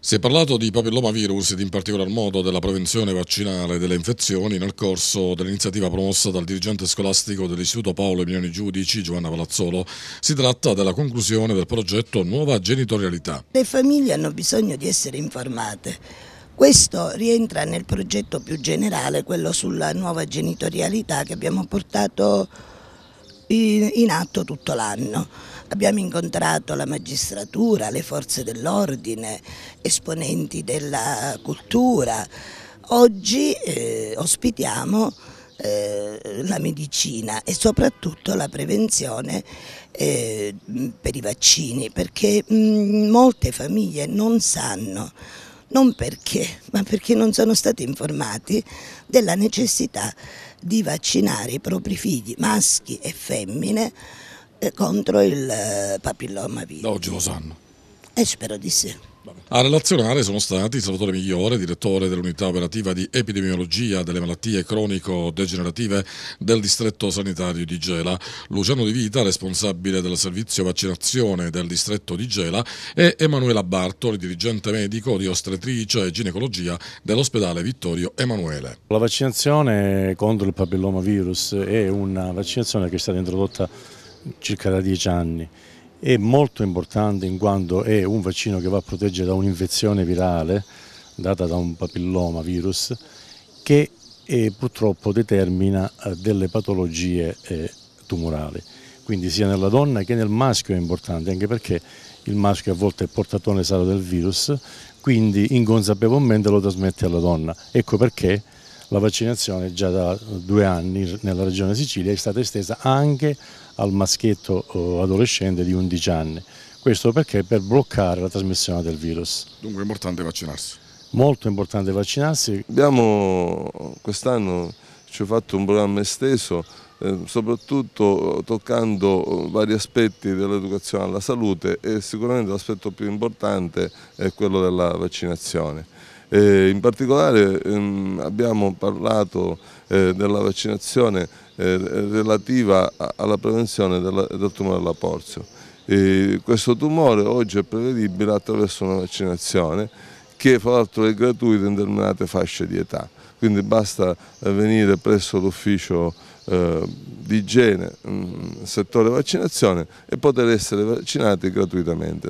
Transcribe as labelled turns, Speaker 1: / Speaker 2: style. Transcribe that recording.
Speaker 1: Si è parlato di papillomavirus ed in particolar modo della prevenzione vaccinale delle infezioni nel corso dell'iniziativa promossa dal dirigente scolastico dell'Istituto Paolo Emilioni Giudici, Giovanna Palazzolo. Si tratta della conclusione del progetto Nuova Genitorialità.
Speaker 2: Le famiglie hanno bisogno di essere informate. Questo rientra nel progetto più generale, quello sulla nuova genitorialità che abbiamo portato in, in atto tutto l'anno. Abbiamo incontrato la magistratura, le forze dell'ordine, esponenti della cultura. Oggi eh, ospitiamo eh, la medicina e soprattutto la prevenzione eh, per i vaccini perché mh, mm, molte famiglie non sanno non perché, ma perché non sono stati informati della necessità di vaccinare i propri figli maschi e femmine eh, contro il eh, papillomavirus. Oggi lo sanno. E eh, spero di sì.
Speaker 1: A relazionare sono stati Salvatore Migliore, direttore dell'unità operativa di epidemiologia delle malattie cronico-degenerative del distretto sanitario di Gela, Luciano Di Vita, responsabile del servizio vaccinazione del distretto di Gela e Emanuela Bartoli, dirigente medico di ostretrice e ginecologia dell'ospedale Vittorio Emanuele.
Speaker 3: La vaccinazione contro il papillomavirus è una vaccinazione che è stata introdotta circa da dieci anni è molto importante in quanto è un vaccino che va a proteggere da un'infezione virale data da un papilloma virus che eh, purtroppo determina eh, delle patologie eh, tumorali. Quindi sia nella donna che nel maschio è importante, anche perché il maschio a volte è portatore sano del virus, quindi inconsapevolmente lo trasmette alla donna. Ecco perché la vaccinazione già da due anni nella regione Sicilia è stata estesa anche al maschietto eh, adolescente di 11 anni. Questo perché per bloccare la trasmissione del virus. Dunque
Speaker 4: è importante vaccinarsi.
Speaker 3: Molto importante vaccinarsi.
Speaker 4: Abbiamo quest'anno ci ho fatto un programma esteso eh, soprattutto eh, toccando eh, vari aspetti dell'educazione alla salute e sicuramente l'aspetto più importante è quello della vaccinazione. Eh, in particolare ehm, abbiamo parlato eh, della vaccinazione eh, relativa a, alla prevenzione della, del tumore alla porzio. questo tumore oggi è prevedibile attraverso una vaccinazione che fra l'altro è gratuita in determinate fasce di età. Quindi basta eh, venire presso l'ufficio eh, di igiene, mm, settore vaccinazione e poter essere vaccinati gratuitamente.